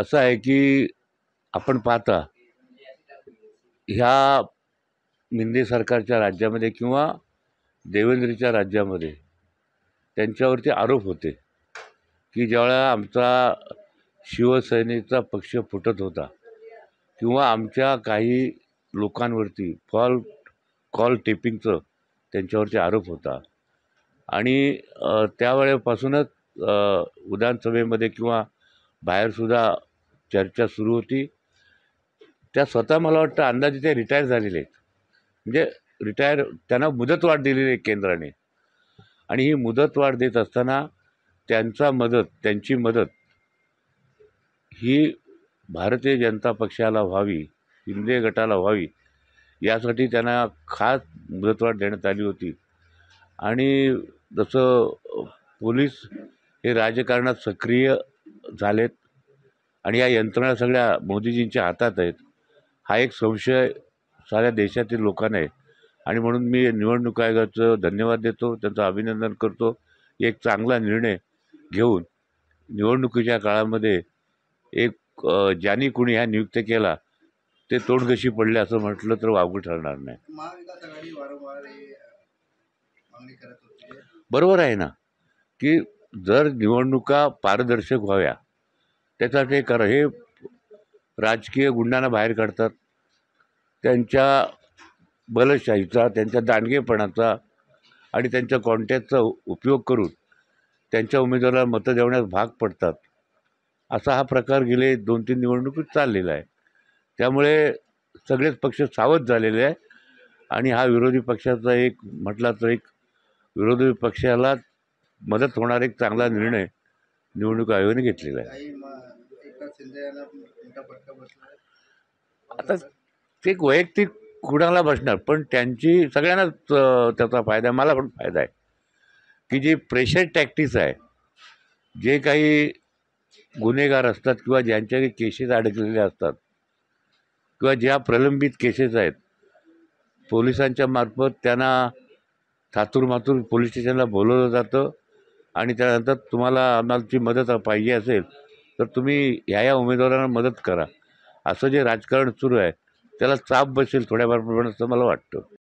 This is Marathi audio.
असं आहे की आपण पाहता ह्या मिंदे सरकारच्या राज्यामध्ये किंवा देवेंद्रच्या राज्यामध्ये त्यांच्यावरती आरोप होते की ज्यावेळा आमचा शिवसेनेचा पक्ष फुटत होता किंवा आमच्या काही लोकांवरती फॉल कॉल टेपिंगचं त्यांच्यावरती आरोप होता आणि त्यावेळेपासूनच विधानसभेमध्ये किंवा बाहेरसुद्धा चर्चा सुरू होती त्या स्वतः मला वाटतं अंदाजे ते रिटायर झालेले आहेत म्हणजे रिटायर त्यांना मुदतवाढ दिलेली आहे केंद्राने आणि ही मुदतवाढ देत असताना त्यांचा मदत त्यांची मदत ही भारतीय जनता पक्षाला व्हावी शिंदे गटाला व्हावी यासाठी त्यांना खास मुदतवाढ देण्यात आली होती आणि जसं पोलीस हे राजकारणात सक्रिय झालेत आणि या यंत्रणा सगळ्या मोदीजींच्या हातात आहेत हा एक संशय साऱ्या देशातील लोकांना आहे आणि म्हणून मी निवडणूक आयोगाचं धन्यवाद देतो त्यांचं अभिनंदन करतो एक चांगला निर्णय घेऊन निवडणुकीच्या काळामध्ये एक ज्यांनी कुणी ह्या नियुक्त केला ते तोडगशी पडले असं म्हटलं तर वावगं ठरणार नाही बरोबर आहे ना की जर निवडणुका पारदर्शक व्हाव्या त्याचा ते कर हे राजकीय गुंडांना बाहेर काढतात त्यांच्या बलशाहीचा त्यांच्या दांडगेपणाचा आणि त्यांच्या कॉन्टॅक्टचा उपयोग करून त्यांच्या उमेदवाराला मतं देवण्यास भाग पडतात असा हा प्रकार गेले दोन तीन निवडणुकीत चाललेला आहे त्यामुळे सगळेच पक्ष सावध झालेले आहे आणि हा विरोधी पक्षाचा एक म्हटला तर एक विरोधी पक्षाला मदत होणारा एक चांगला निर्णय निवडणूक आयोगाने घेतलेला आहे आता ते वैयक्तिक कुणाला बसणार पण त्यांची सगळ्यांनाच त्याचा फायदा मला पण फायदा आहे की जी प्रेशर टॅक्टिस आहे जे काही गुन्हेगार असतात किंवा ज्यांच्या काही केसेस अडकलेल्या असतात किंवा ज्या प्रलंबित केसेस आहेत पोलिसांच्या मार्फत त्यांना थातूरमातूर पोलीस स्टेशनला बोलवलं जातं आणि त्यानंतर तुम्हाला आम्हाला मदत पाहिजे असेल तर तुम्ही ह्या या उमेदवारांना मदत करा असं जे राजकारण सुरू आहे त्याला चाप बसेल थोड्याफार प्रमाणात असं मला वाटतं